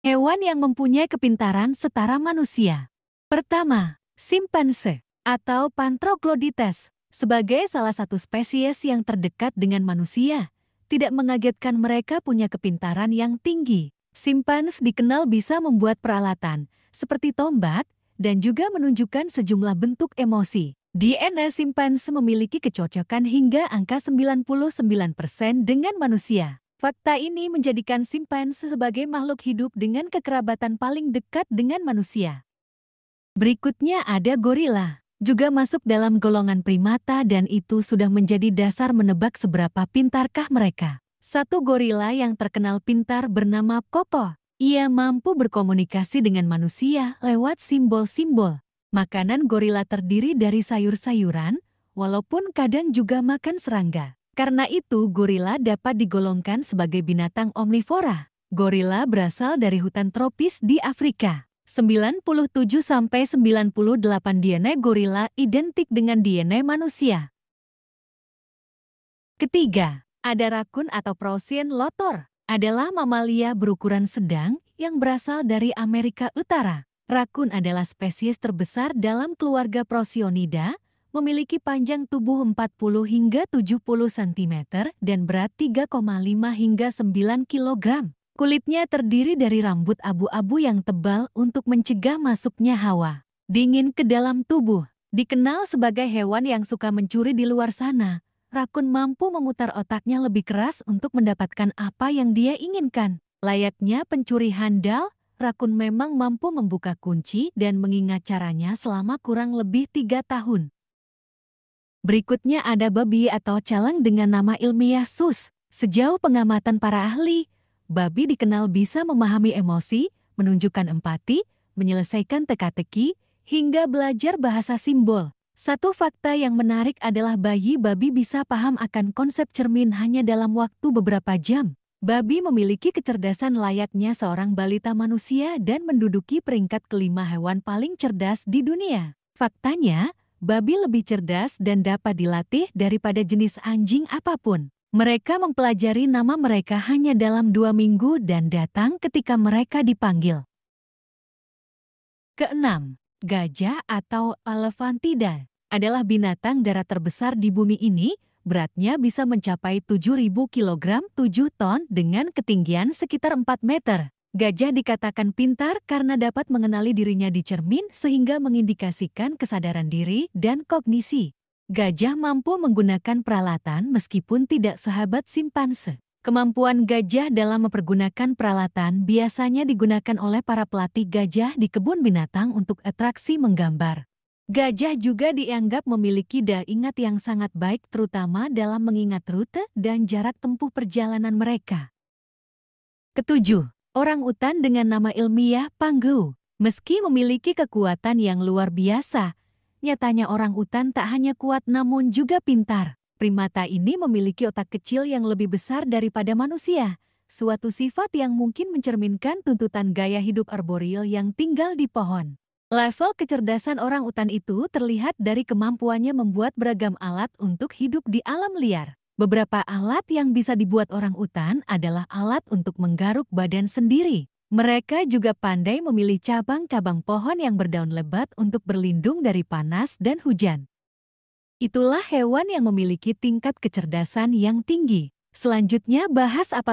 Hewan yang mempunyai kepintaran setara manusia. Pertama, simpanse atau Pantroglodites sebagai salah satu spesies yang terdekat dengan manusia. Tidak mengagetkan mereka punya kepintaran yang tinggi. Simpans dikenal bisa membuat peralatan seperti tombak dan juga menunjukkan sejumlah bentuk emosi. DNA simpanse memiliki kecocokan hingga angka 99% dengan manusia. Fakta ini menjadikan simpanse sebagai makhluk hidup dengan kekerabatan paling dekat dengan manusia. Berikutnya ada gorila, juga masuk dalam golongan primata dan itu sudah menjadi dasar menebak seberapa pintarkah mereka. Satu gorila yang terkenal pintar bernama Koko. Ia mampu berkomunikasi dengan manusia lewat simbol-simbol. Makanan gorila terdiri dari sayur-sayuran, walaupun kadang juga makan serangga. Karena itu gorila dapat digolongkan sebagai binatang omnivora. Gorila berasal dari hutan tropis di Afrika. 97-98 DNA gorila identik dengan DNA manusia. Ketiga, ada rakun atau prosien lotor. Adalah mamalia berukuran sedang yang berasal dari Amerika Utara. Rakun adalah spesies terbesar dalam keluarga Procyonida, memiliki panjang tubuh 40 hingga 70 cm dan berat 3,5 hingga 9 kg. Kulitnya terdiri dari rambut abu-abu yang tebal untuk mencegah masuknya hawa dingin ke dalam tubuh. Dikenal sebagai hewan yang suka mencuri di luar sana, rakun mampu memutar otaknya lebih keras untuk mendapatkan apa yang dia inginkan. Layaknya pencuri handal, rakun memang mampu membuka kunci dan mengingat caranya selama kurang lebih tiga tahun. Berikutnya ada babi atau calang dengan nama ilmiah sus. Sejauh pengamatan para ahli, babi dikenal bisa memahami emosi, menunjukkan empati, menyelesaikan teka-teki, hingga belajar bahasa simbol. Satu fakta yang menarik adalah bayi babi bisa paham akan konsep cermin hanya dalam waktu beberapa jam. Babi memiliki kecerdasan layaknya seorang balita manusia dan menduduki peringkat kelima hewan paling cerdas di dunia. Faktanya, babi lebih cerdas dan dapat dilatih daripada jenis anjing apapun. Mereka mempelajari nama mereka hanya dalam dua minggu dan datang ketika mereka dipanggil. Keenam, gajah atau elefantida adalah binatang darat terbesar di bumi ini, beratnya bisa mencapai 7.000 kg 7 ton dengan ketinggian sekitar 4 meter. Gajah dikatakan pintar karena dapat mengenali dirinya di cermin sehingga mengindikasikan kesadaran diri dan kognisi. Gajah mampu menggunakan peralatan meskipun tidak sahabat simpanse. Kemampuan gajah dalam mempergunakan peralatan biasanya digunakan oleh para pelatih gajah di kebun binatang untuk atraksi menggambar. Gajah juga dianggap memiliki daya ingat yang sangat baik terutama dalam mengingat rute dan jarak tempuh perjalanan mereka. Ketujuh, orang utan dengan nama ilmiah Panggu. Meski memiliki kekuatan yang luar biasa, nyatanya orang utan tak hanya kuat namun juga pintar. Primata ini memiliki otak kecil yang lebih besar daripada manusia, suatu sifat yang mungkin mencerminkan tuntutan gaya hidup arboreal yang tinggal di pohon. Level kecerdasan orang utan itu terlihat dari kemampuannya membuat beragam alat untuk hidup di alam liar. Beberapa alat yang bisa dibuat orang utan adalah alat untuk menggaruk badan sendiri. Mereka juga pandai memilih cabang-cabang pohon yang berdaun lebat untuk berlindung dari panas dan hujan. Itulah hewan yang memiliki tingkat kecerdasan yang tinggi. Selanjutnya bahas apa